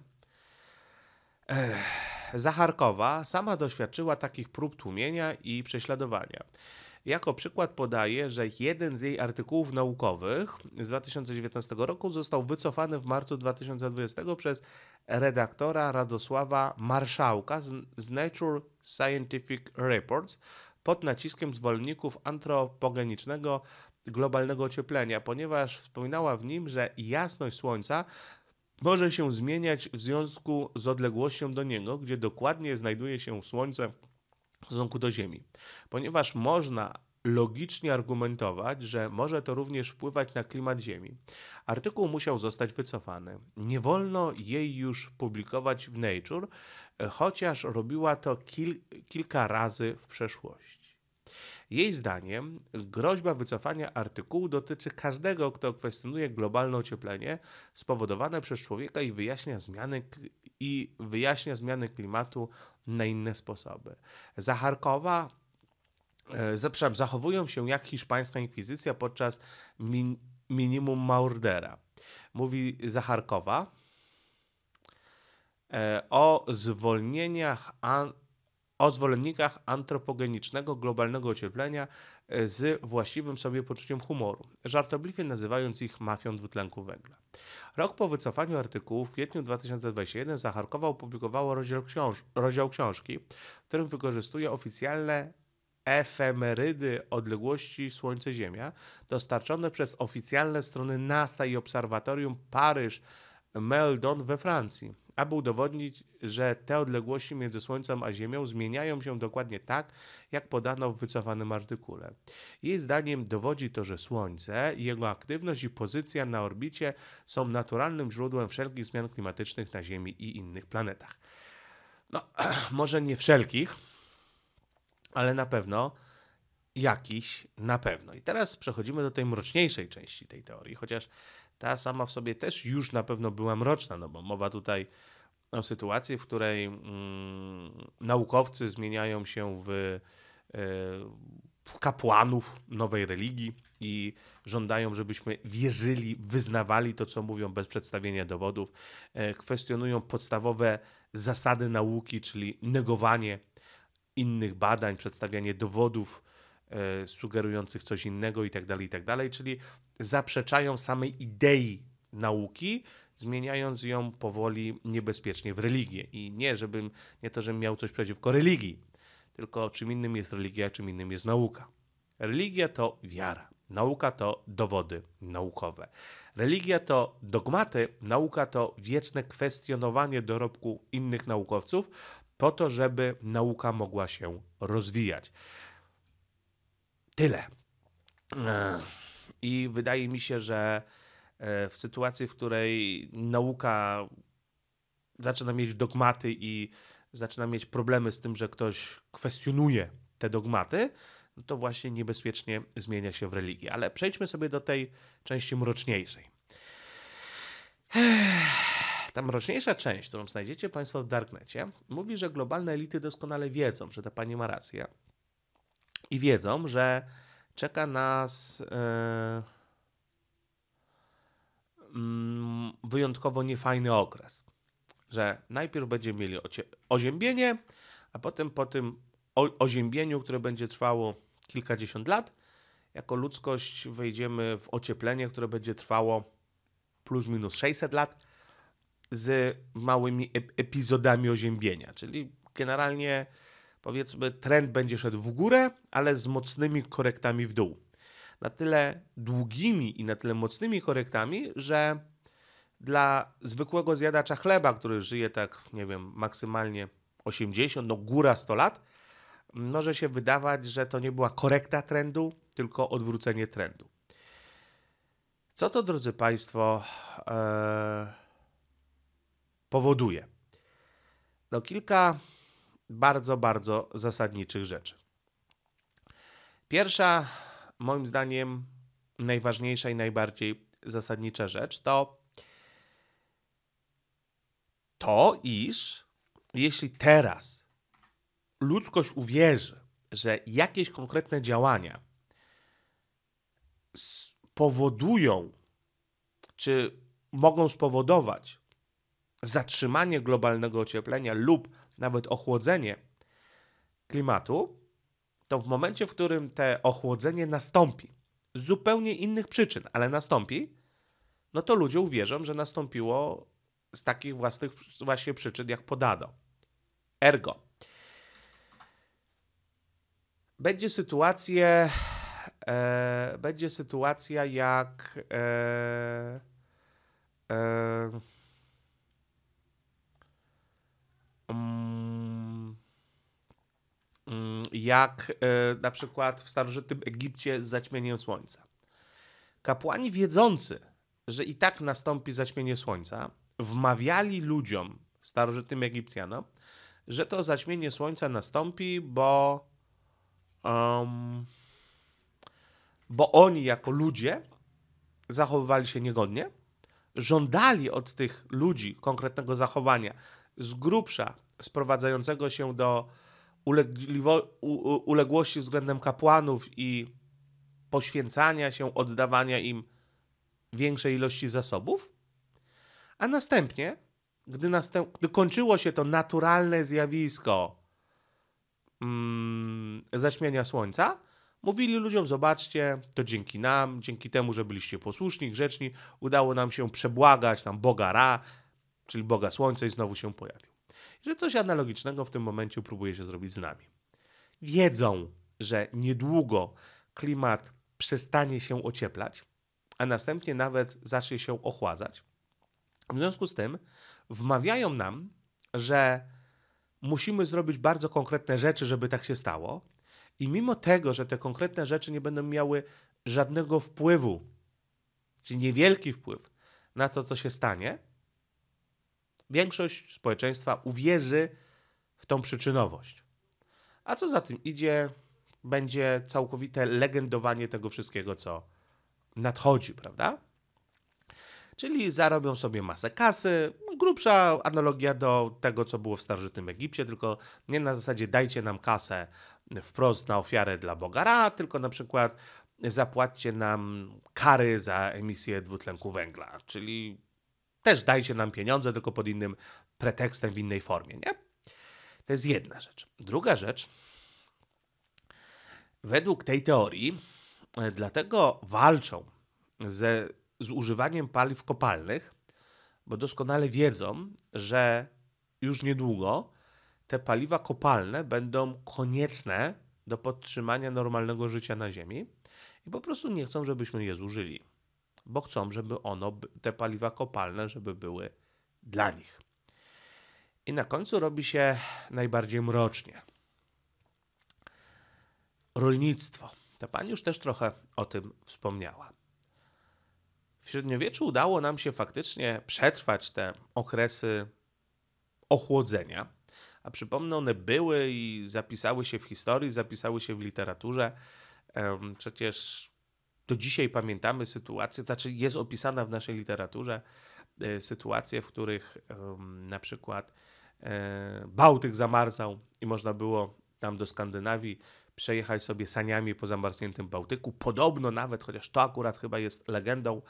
Zacharkowa sama doświadczyła takich prób tłumienia i prześladowania. Jako przykład podaje, że jeden z jej artykułów naukowych z 2019 roku został wycofany w marcu 2020 przez redaktora Radosława Marszałka z Nature Scientific Reports pod naciskiem zwolenników antropogenicznego globalnego ocieplenia, ponieważ wspominała w nim, że jasność Słońca może się zmieniać w związku z odległością do niego, gdzie dokładnie znajduje się Słońce w stosunku do Ziemi. Ponieważ można logicznie argumentować, że może to również wpływać na klimat Ziemi. Artykuł musiał zostać wycofany. Nie wolno jej już publikować w Nature, e, chociaż robiła to kil kilka razy w przeszłości. Jej zdaniem groźba wycofania artykułu dotyczy każdego, kto kwestionuje globalne ocieplenie spowodowane przez człowieka i wyjaśnia zmiany, i wyjaśnia zmiany klimatu na inne sposoby. E, za Charkowa zachowują się jak hiszpańska inkwizycja podczas min, minimum mordera. Mówi Zacharkowa e, o zwolnieniach an, o zwolennikach antropogenicznego globalnego ocieplenia e, z właściwym sobie poczuciem humoru, żartobliwie nazywając ich mafią dwutlenku węgla. Rok po wycofaniu artykułu w kwietniu 2021 Zacharkowa opublikowało rozdział, książ rozdział książki, w którym wykorzystuje oficjalne efemerydy odległości Słońce-Ziemia dostarczone przez oficjalne strony NASA i Obserwatorium Paryż Meldon we Francji aby udowodnić, że te odległości między Słońcem a Ziemią zmieniają się dokładnie tak, jak podano w wycofanym artykule. Jej zdaniem dowodzi to, że Słońce, jego aktywność i pozycja na orbicie są naturalnym źródłem wszelkich zmian klimatycznych na Ziemi i innych planetach. No, może nie wszelkich, ale na pewno jakiś na pewno. I teraz przechodzimy do tej mroczniejszej części tej teorii, chociaż ta sama w sobie też już na pewno była mroczna, no bo mowa tutaj o sytuacji, w której mm, naukowcy zmieniają się w, y, w kapłanów nowej religii i żądają, żebyśmy wierzyli, wyznawali to, co mówią bez przedstawienia dowodów, y, kwestionują podstawowe zasady nauki, czyli negowanie innych badań, przedstawianie dowodów E, sugerujących coś innego i tak dalej, i tak dalej, czyli zaprzeczają samej idei nauki, zmieniając ją powoli niebezpiecznie w religię. I nie, żebym, nie to, żebym miał coś przeciwko religii, tylko czym innym jest religia, czym innym jest nauka. Religia to wiara, nauka to dowody naukowe. Religia to dogmaty, nauka to wieczne kwestionowanie dorobku innych naukowców po to, żeby nauka mogła się rozwijać. Tyle. I wydaje mi się, że e, w sytuacji, w której nauka zaczyna mieć dogmaty i zaczyna mieć problemy z tym, że ktoś kwestionuje te dogmaty, no to właśnie niebezpiecznie zmienia się w religię. Ale przejdźmy sobie do tej części mroczniejszej. Ta mroczniejsza część, którą znajdziecie Państwo w Darknecie, mówi, że globalne elity doskonale wiedzą, że ta pani ma rację, i wiedzą, że czeka nas e, mm, wyjątkowo niefajny okres. Że najpierw będziemy mieli oziębienie, a potem po tym oziębieniu, które będzie trwało kilkadziesiąt lat, jako ludzkość wejdziemy w ocieplenie, które będzie trwało plus minus 600 lat z małymi epizodami oziębienia. Czyli generalnie powiedzmy, trend będzie szedł w górę, ale z mocnymi korektami w dół. Na tyle długimi i na tyle mocnymi korektami, że dla zwykłego zjadacza chleba, który żyje tak, nie wiem, maksymalnie 80, no góra 100 lat, może się wydawać, że to nie była korekta trendu, tylko odwrócenie trendu. Co to, drodzy Państwo, e, powoduje? No, kilka bardzo, bardzo zasadniczych rzeczy. Pierwsza, moim zdaniem, najważniejsza i najbardziej zasadnicza rzecz to to, iż jeśli teraz ludzkość uwierzy, że jakieś konkretne działania powodują, czy mogą spowodować zatrzymanie globalnego ocieplenia lub nawet ochłodzenie klimatu, to w momencie, w którym te ochłodzenie nastąpi, z zupełnie innych przyczyn, ale nastąpi, no to ludzie uwierzą, że nastąpiło z takich własnych właśnie przyczyn, jak podano. Ergo. Będzie sytuacja, e, będzie sytuacja jak e, e, Mm, mm, jak e, na przykład w starożytnym Egipcie z zaćmieniem słońca. Kapłani wiedzący, że i tak nastąpi zaćmienie słońca, wmawiali ludziom, starożytnym Egipcjanom, że to zaćmienie słońca nastąpi, bo, um, bo oni jako ludzie zachowywali się niegodnie, żądali od tych ludzi konkretnego zachowania, z grubsza sprowadzającego się do uległości względem kapłanów i poświęcania się, oddawania im większej ilości zasobów, a następnie, gdy, następ gdy kończyło się to naturalne zjawisko mm, zaćmienia słońca, mówili ludziom: Zobaczcie, to dzięki nam, dzięki temu, że byliście posłuszni, grzeczni, udało nam się przebłagać tam Boga Ra, czyli Boga Słońca i znowu się pojawił. Że coś analogicznego w tym momencie próbuje się zrobić z nami. Wiedzą, że niedługo klimat przestanie się ocieplać, a następnie nawet zacznie się ochładzać. W związku z tym wmawiają nam, że musimy zrobić bardzo konkretne rzeczy, żeby tak się stało. I mimo tego, że te konkretne rzeczy nie będą miały żadnego wpływu, czy niewielki wpływ na to, co się stanie, większość społeczeństwa uwierzy w tą przyczynowość. A co za tym idzie, będzie całkowite legendowanie tego wszystkiego, co nadchodzi, prawda? Czyli zarobią sobie masę kasy, grubsza analogia do tego, co było w starożytnym Egipcie, tylko nie na zasadzie dajcie nam kasę wprost na ofiarę dla Boga Ra, tylko na przykład zapłaćcie nam kary za emisję dwutlenku węgla, czyli też dajcie nam pieniądze, tylko pod innym pretekstem, w innej formie, nie? To jest jedna rzecz. Druga rzecz, według tej teorii, e, dlatego walczą ze, z używaniem paliw kopalnych, bo doskonale wiedzą, że już niedługo te paliwa kopalne będą konieczne do podtrzymania normalnego życia na Ziemi i po prostu nie chcą, żebyśmy je zużyli bo chcą, żeby ono, te paliwa kopalne, żeby były dla nich. I na końcu robi się najbardziej mrocznie. Rolnictwo. Ta pani już też trochę o tym wspomniała. W średniowieczu udało nam się faktycznie przetrwać te okresy ochłodzenia, a przypomnę, one były i zapisały się w historii, zapisały się w literaturze. Przecież do dzisiaj pamiętamy sytuację, znaczy jest opisana w naszej literaturze e, sytuacje, w których na przykład e, Bałtyk zamarzał i można było tam do Skandynawii przejechać sobie saniami po zamarzniętym Bałtyku. Podobno nawet, chociaż to akurat chyba jest legendą,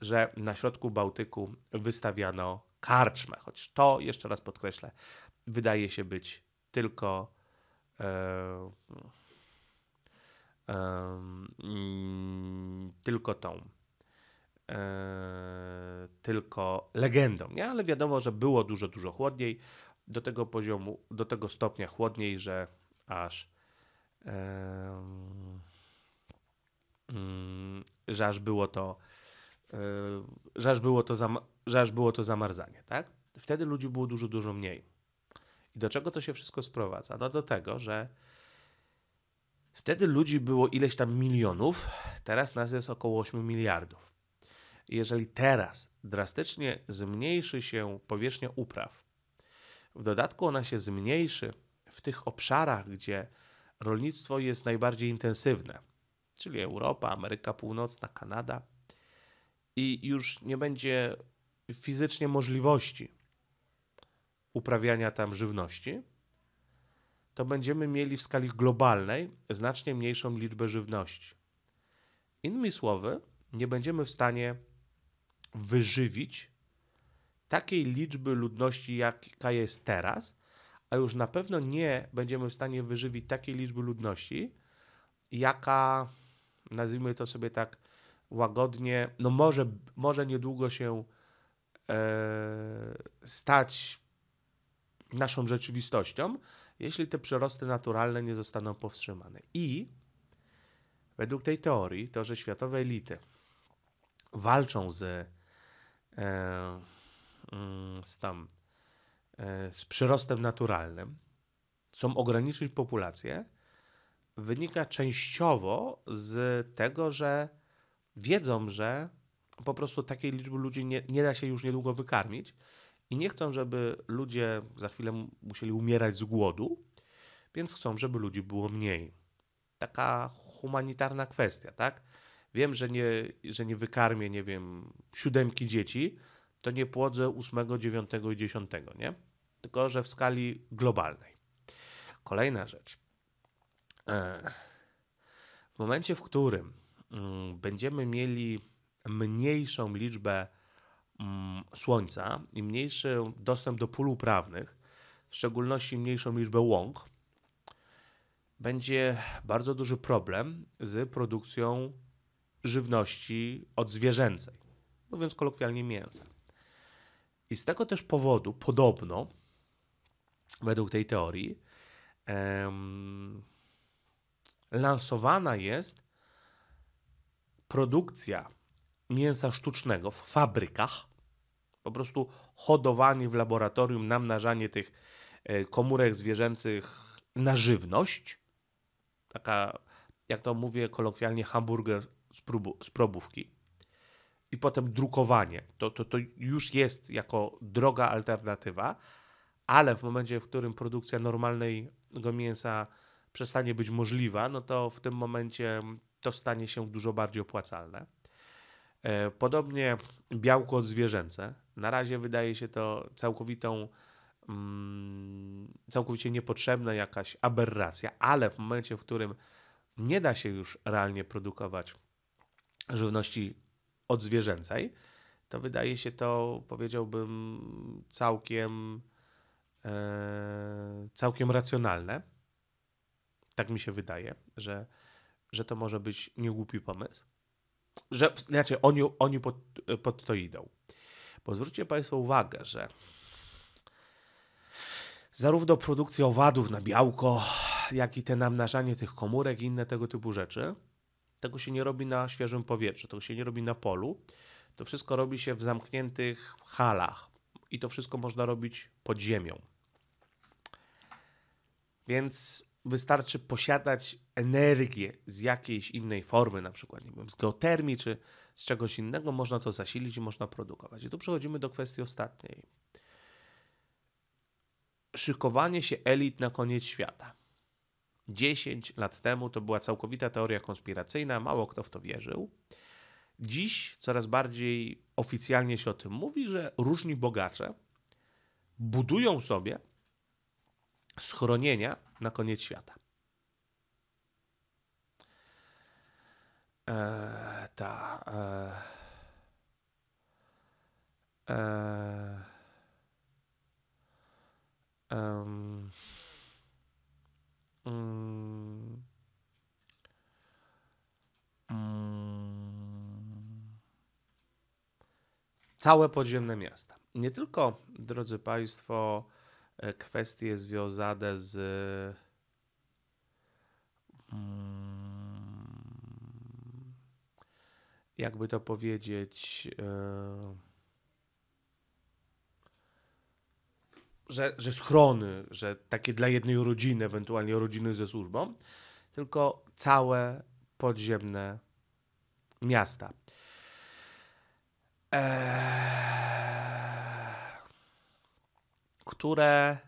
że na środku Bałtyku wystawiano karczmę, choć to, jeszcze raz podkreślę, wydaje się być tylko. E, Mm, tylko tą, e, tylko legendą, nie? ale wiadomo, że było dużo, dużo chłodniej, do tego poziomu, do tego stopnia chłodniej, że aż mm, że aż było to e, że aż było to, że aż było to zamarzanie, tak? Wtedy ludzi było dużo, dużo mniej. I do czego to się wszystko sprowadza? No do tego, że Wtedy ludzi było ileś tam milionów, teraz nas jest około 8 miliardów. Jeżeli teraz drastycznie zmniejszy się powierzchnia upraw, w dodatku ona się zmniejszy w tych obszarach, gdzie rolnictwo jest najbardziej intensywne, czyli Europa, Ameryka Północna, Kanada, i już nie będzie fizycznie możliwości uprawiania tam żywności, to będziemy mieli w skali globalnej znacznie mniejszą liczbę żywności. Innymi słowy, nie będziemy w stanie wyżywić takiej liczby ludności, jaka jest teraz, a już na pewno nie będziemy w stanie wyżywić takiej liczby ludności, jaka, nazwijmy to sobie tak łagodnie, no może, może niedługo się e, stać naszą rzeczywistością, jeśli te przyrosty naturalne nie zostaną powstrzymane. I według tej teorii, to, że światowe elity walczą z, e, mm, z tam, e, z przyrostem naturalnym, chcą ograniczyć populację, wynika częściowo z tego, że wiedzą, że po prostu takiej liczby ludzi nie, nie da się już niedługo wykarmić i nie chcą, żeby ludzie za chwilę musieli umierać z głodu, więc chcą, żeby ludzi było mniej. Taka humanitarna kwestia, tak? Wiem, że nie, że nie wykarmię, nie wiem, siódemki dzieci, to nie płodzę ósmego, dziewiątego i dziesiątego, nie? Tylko, że w skali globalnej. Kolejna rzecz. E, w momencie, w którym mm, będziemy mieli mniejszą liczbę Mm, słońca i mniejszy dostęp do pól uprawnych, w szczególności mniejszą liczbę łąk, będzie bardzo duży problem z produkcją żywności odzwierzęcej, mówiąc kolokwialnie mięsa. I z tego też powodu, podobno, według tej teorii, em, lansowana jest produkcja mięsa sztucznego w fabrykach po prostu hodowanie w laboratorium, namnażanie tych e, komórek zwierzęcych na żywność. Taka, jak to mówię kolokwialnie, hamburger z, próbu, z probówki. I potem drukowanie. To, to, to już jest jako droga alternatywa, ale w momencie, w którym produkcja normalnego mięsa przestanie być możliwa, no to w tym momencie to stanie się dużo bardziej opłacalne. E, podobnie białko zwierzęce. Na razie wydaje się to całkowitą, mm, całkowicie niepotrzebna jakaś aberracja, ale w momencie, w którym nie da się już realnie produkować żywności odzwierzęcej, to wydaje się to, powiedziałbym, całkiem, e, całkiem racjonalne. Tak mi się wydaje, że, że to może być niegłupi pomysł. Że, znaczy, oni, oni pod, pod to idą. Bo zwróćcie Państwo uwagę, że zarówno produkcja owadów na białko, jak i te namnażanie tych komórek i inne tego typu rzeczy, tego się nie robi na świeżym powietrzu, tego się nie robi na polu. To wszystko robi się w zamkniętych halach i to wszystko można robić pod ziemią. Więc wystarczy posiadać energię z jakiejś innej formy, na przykład nie wiem, z geotermii czy z czegoś innego, można to zasilić i można produkować. I tu przechodzimy do kwestii ostatniej. Szykowanie się elit na koniec świata. 10 lat temu to była całkowita teoria konspiracyjna, mało kto w to wierzył. Dziś coraz bardziej oficjalnie się o tym mówi, że różni bogacze budują sobie schronienia na koniec świata. Eee, ta. um, mm, całe podziemne miasta. Nie tylko, drodzy Państwo, e, kwestie związane z jakby to powiedzieć, e, że, że schrony, że takie dla jednej rodziny, ewentualnie rodziny ze służbą, tylko całe podziemne miasta. E, które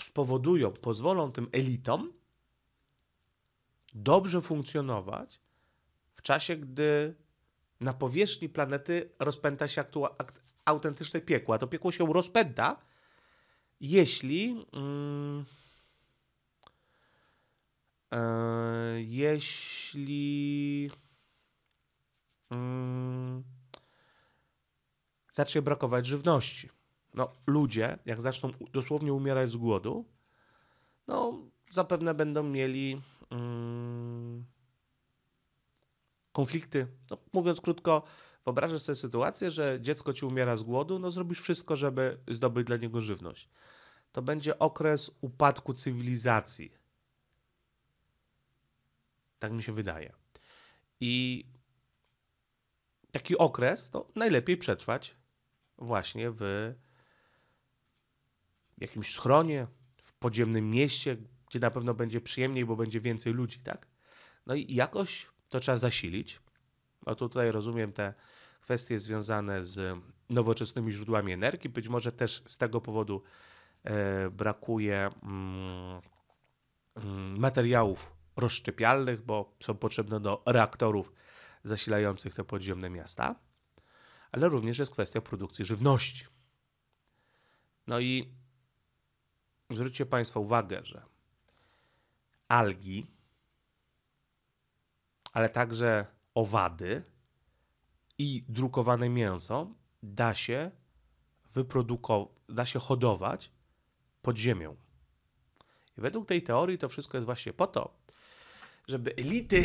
spowodują, pozwolą tym elitom dobrze funkcjonować w czasie, gdy na powierzchni planety rozpęta się autentyczne piekło. A to piekło się rozpęta, jeśli. Mm, yy, jeśli. Yy, zacznie brakować żywności. No, ludzie, jak zaczną dosłownie umierać z głodu, no, zapewne będą mieli. Mm, konflikty. No, mówiąc krótko, wyobrażasz sobie sytuację, że dziecko ci umiera z głodu, no zrobisz wszystko, żeby zdobyć dla niego żywność. To będzie okres upadku cywilizacji. Tak mi się wydaje. I taki okres to no, najlepiej przetrwać właśnie w jakimś schronie, w podziemnym mieście, gdzie na pewno będzie przyjemniej, bo będzie więcej ludzi, tak? No i jakoś to trzeba zasilić. O tutaj rozumiem te kwestie związane z nowoczesnymi źródłami energii. Być może też z tego powodu e, brakuje mm, mm, materiałów rozszczepialnych, bo są potrzebne do reaktorów zasilających te podziemne miasta, ale również jest kwestia produkcji żywności. No i zwróćcie Państwo uwagę, że algi, ale także owady i drukowane mięso da się wyprodukować, da się hodować pod ziemią. I według tej teorii to wszystko jest właśnie po to, żeby elity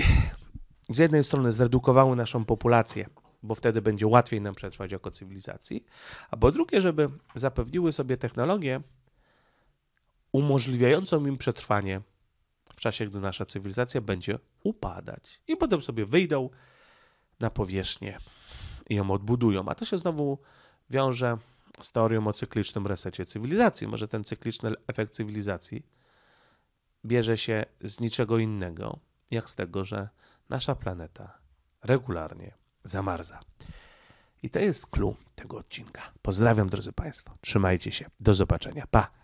z jednej strony zredukowały naszą populację, bo wtedy będzie łatwiej nam przetrwać jako cywilizacji, a po drugie, żeby zapewniły sobie technologię umożliwiającą im przetrwanie w czasie, gdy nasza cywilizacja będzie upadać. I potem sobie wyjdą na powierzchnię i ją odbudują. A to się znowu wiąże z teorią o cyklicznym resecie cywilizacji. Może ten cykliczny efekt cywilizacji bierze się z niczego innego, jak z tego, że nasza planeta regularnie zamarza. I to jest clue tego odcinka. Pozdrawiam, drodzy Państwo. Trzymajcie się. Do zobaczenia. Pa!